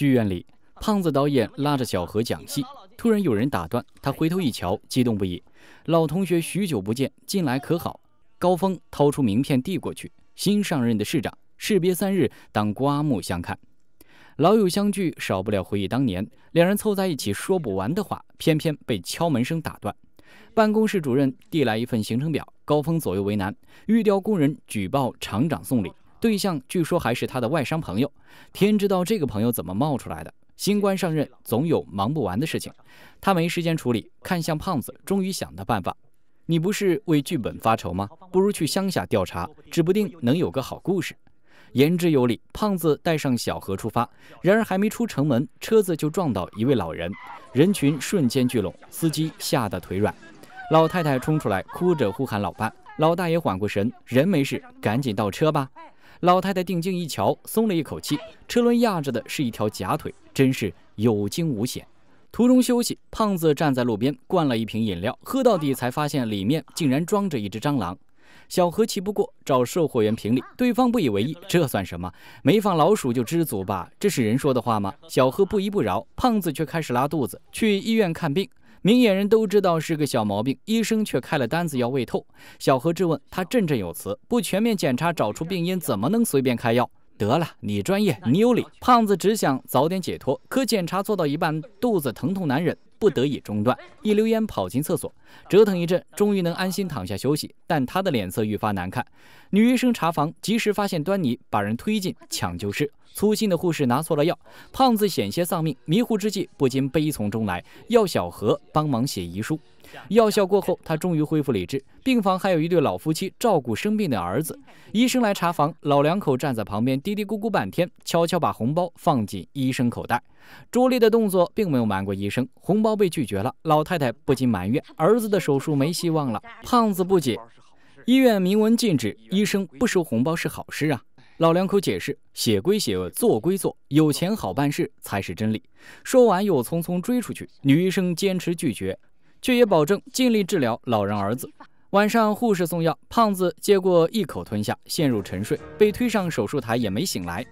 剧院里，胖子导演拉着小何讲戏，突然有人打断他，回头一瞧，激动不已。老同学许久不见，近来可好？高峰掏出名片递过去。新上任的市长，士别三日，当刮目相看。老友相聚，少不了回忆当年。两人凑在一起说不完的话，偏偏被敲门声打断。办公室主任递来一份行程表，高峰左右为难。玉雕工人举报厂长送礼。对象据说还是他的外商朋友，天知道这个朋友怎么冒出来的。新官上任总有忙不完的事情，他没时间处理，看向胖子，终于想到办法。你不是为剧本发愁吗？不如去乡下调查，指不定能有个好故事。言之有理，胖子带上小何出发。然而还没出城门，车子就撞到一位老人，人群瞬间聚拢，司机吓得腿软。老太太冲出来，哭着呼喊老伴。老大爷缓过神，人没事，赶紧倒车吧。老太太定睛一瞧，松了一口气。车轮压着的是一条假腿，真是有惊无险。途中休息，胖子站在路边灌了一瓶饮料，喝到底才发现里面竟然装着一只蟑螂。小何气不过，找售货员评理，对方不以为意：“这算什么？没放老鼠就知足吧？这是人说的话吗？”小何不依不饶，胖子却开始拉肚子，去医院看病。明眼人都知道是个小毛病，医生却开了单子要胃透。小何质问他，振振有词：“不全面检查，找出病因，怎么能随便开药？”得了，你专业，你有理。胖子只想早点解脱，可检查做到一半，肚子疼痛难忍，不得已中断，一溜烟跑进厕所，折腾一阵，终于能安心躺下休息。但他的脸色愈发难看。女医生查房，及时发现端倪，把人推进抢救室。粗心的护士拿错了药，胖子险些丧命。迷糊之际，不禁悲从中来，要小何帮忙写遗书。药效过后，他终于恢复理智。病房还有一对老夫妻照顾生病的儿子。医生来查房，老两口站在旁边嘀嘀咕咕半天，悄悄把红包放进医生口袋。朱莉的动作并没有瞒过医生，红包被拒绝了。老太太不禁埋怨，儿子的手术没希望了。胖子不解，医院明文禁止医生不收红包是好事啊。老两口解释：写归写，做归做，有钱好办事才是真理。说完，又匆匆追出去。女医生坚持拒绝，却也保证尽力治疗老人儿子。晚上，护士送药，胖子接过一口吞下，陷入沉睡，被推上手术台也没醒来。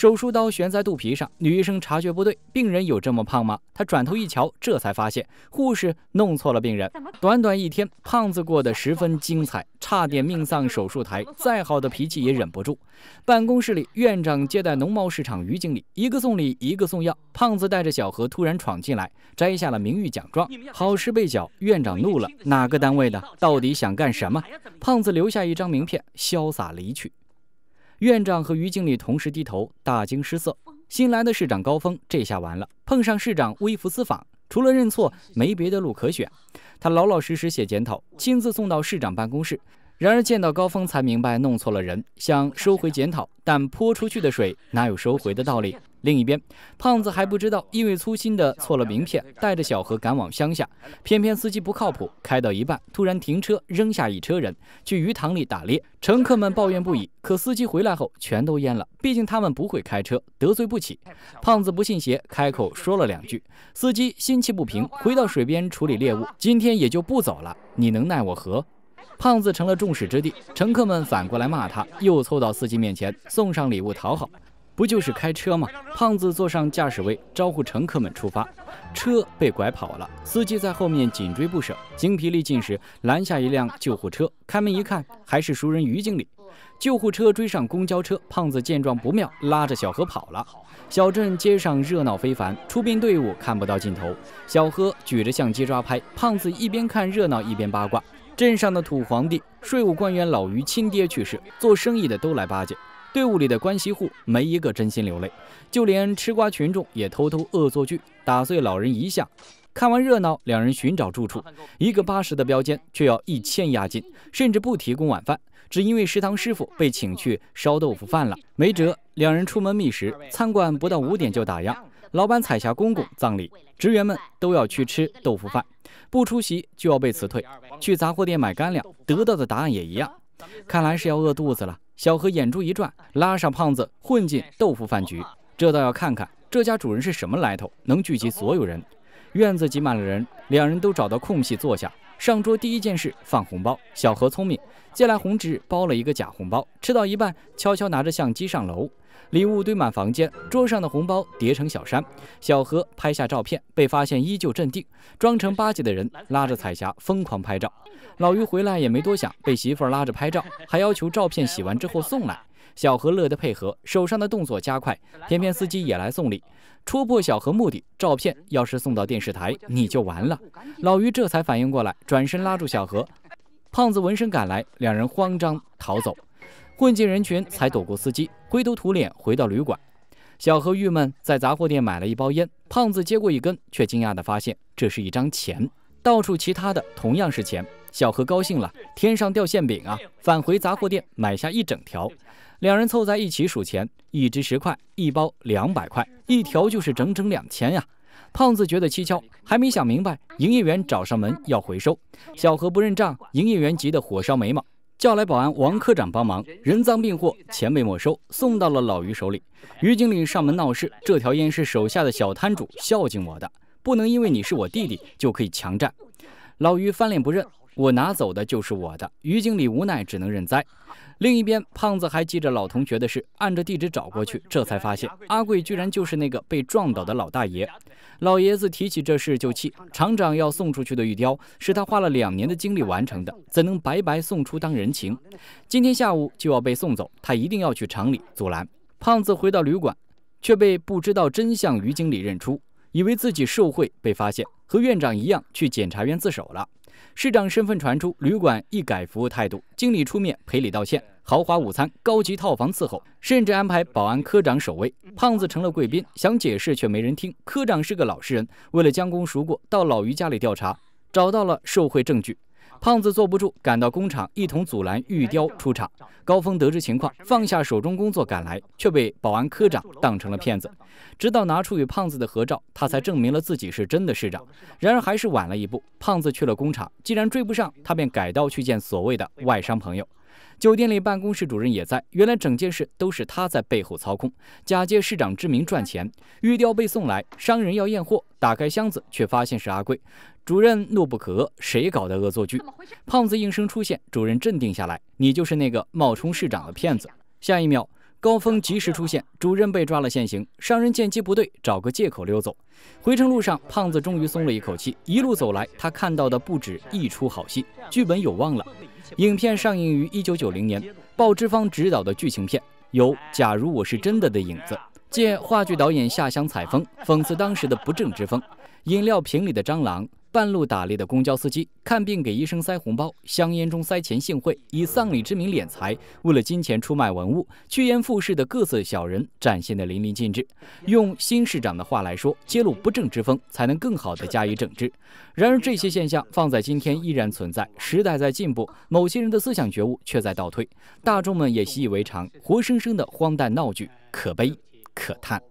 手术刀悬在肚皮上，女医生察觉不对，病人有这么胖吗？她转头一瞧，这才发现护士弄错了病人。短短一天，胖子过得十分精彩，差点命丧手术台，再好的脾气也忍不住。办公室里，院长接待农贸市场于经理，一个送礼，一个送药。胖子带着小何突然闯进来，摘下了名誉奖状，好事被搅，院长怒了：哪个单位的？到底想干什么？胖子 留下一张名片，潇洒离去。院长和于经理同时低头，大惊失色。新来的市长高峰，这下完了，碰上市长微服私访，除了认错，没别的路可选。他老老实实写检讨，亲自送到市长办公室。然而见到高峰，才明白弄错了人，想收回检讨，但泼出去的水哪有收回的道理？另一边，胖子还不知道，因为粗心的错了名片，带着小何赶往乡下，偏偏司机不靠谱，开到一半突然停车，扔下一车人去鱼塘里打猎，乘客们抱怨不已。可司机回来后，全都淹了，毕竟他们不会开车，得罪不起。胖子不信邪，开口说了两句，司机心气不平，回到水边处理猎物，今天也就不走了，你能奈我何？胖子成了众矢之的，乘客们反过来骂他，又凑到司机面前送上礼物讨好。不就是开车吗？胖子坐上驾驶位，招呼乘客们出发。车被拐跑了，司机在后面紧追不舍。精疲力尽时，拦下一辆救护车。开门一看，还是熟人于经理。救护车追上公交车，胖子见状不妙，拉着小何跑了。小镇街上热闹非凡，出殡队伍看不到尽头。小何举着相机抓拍，胖子一边看热闹一边八卦：镇上的土皇帝、税务官员老于亲爹去世，做生意的都来巴结。队伍里的关系户没一个真心流泪，就连吃瓜群众也偷偷恶作剧打碎老人遗像。看完热闹，两人寻找住处，一个八十的标间却要一千押金，甚至不提供晚饭，只因为食堂师傅被请去烧豆腐饭了。没辙，两人出门觅食，餐馆不到五点就打烊。老板彩霞公公葬礼，职员们都要去吃豆腐饭，不出席就要被辞退。去杂货店买干粮，得到的答案也一样，看来是要饿肚子了。小何眼珠一转，拉上胖子混进豆腐饭局。这倒要看看这家主人是什么来头，能聚集所有人。院子挤满了人，两人都找到空隙坐下。上桌第一件事放红包，小何聪明，借来红纸包了一个假红包。吃到一半，悄悄拿着相机上楼，礼物堆满房间，桌上的红包叠成小山。小何拍下照片，被发现依旧镇定。装成八戒的人拉着彩霞疯狂拍照，老于回来也没多想，被媳妇拉着拍照，还要求照片洗完之后送来。小何乐得配合，手上的动作加快。偏偏司机也来送礼，戳破小何目的，照片要是送到电视台，你就完了。老于这才反应过来，转身拉住小何。胖子闻声赶来，两人慌张逃走，混进人群才躲过司机，灰头土脸回到旅馆。小何郁闷，在杂货店买了一包烟。胖子接过一根，却惊讶地发现这是一张钱，到处其他的同样是钱。小何高兴了，天上掉馅饼啊！返回杂货店买下一整条，两人凑在一起数钱，一只十块，一包两百块，一条就是整整两千呀！胖子觉得蹊跷，还没想明白，营业员找上门要回收，小何不认账，营业员急得火烧眉毛，叫来保安王科长帮忙，人赃并获，钱被没收，送到了老于手里。于经理上门闹事，这条烟是手下的小摊主孝敬我的，不能因为你是我弟弟就可以强占。老于翻脸不认。我拿走的就是我的，于经理无奈只能认栽。另一边，胖子还记着老同学的事，按着地址找过去，这才发现阿贵居然就是那个被撞倒的老大爷。老爷子提起这事就气，厂长要送出去的玉雕是他花了两年的精力完成的，怎能白白送出当人情？今天下午就要被送走，他一定要去厂里阻拦。胖子回到旅馆，却被不知道真相于经理认出，以为自己受贿被发现，和院长一样去检察院自首了。市长身份传出，旅馆一改服务态度，经理出面赔礼道歉，豪华午餐、高级套房伺候，甚至安排保安科长守卫。胖子成了贵宾，想解释却没人听。科长是个老实人，为了将功赎过，到老于家里调查，找到了受贿证据。胖子坐不住，赶到工厂，一同阻拦玉雕出场。高峰得知情况，放下手中工作赶来，却被保安科长当成了骗子。直到拿出与胖子的合照，他才证明了自己是真的市长。然而还是晚了一步，胖子去了工厂。既然追不上，他便改道去见所谓的外商朋友。酒店里，办公室主任也在。原来，整件事都是他在背后操控，假借市长之名赚钱。玉雕被送来，商人要验货，打开箱子，却发现是阿贵。主任怒不可遏：“谁搞的恶作剧？”胖子应声出现，主任镇定下来：“你就是那个冒充市长的骗子。”下一秒。高峰及时出现，主任被抓了现行。商人见机不对，找个借口溜走。回程路上，胖子终于松了一口气。一路走来，他看到的不止一出好戏，剧本有望了。影片上映于一九九零年，鲍之芳执导的剧情片有《假如我是真的》的影子，借话剧导演下乡采风，讽刺当时的不正之风。饮料瓶里的蟑螂。半路打猎的公交司机，看病给医生塞红包，香烟中塞钱幸会，以丧礼之名敛财，为了金钱出卖文物，趋炎附势的各色小人展现得淋漓尽致。用新市长的话来说，揭露不正之风，才能更好的加以整治。然而，这些现象放在今天依然存在。时代在进步，某些人的思想觉悟却在倒退。大众们也习以为常，活生生的荒诞闹剧，可悲可叹。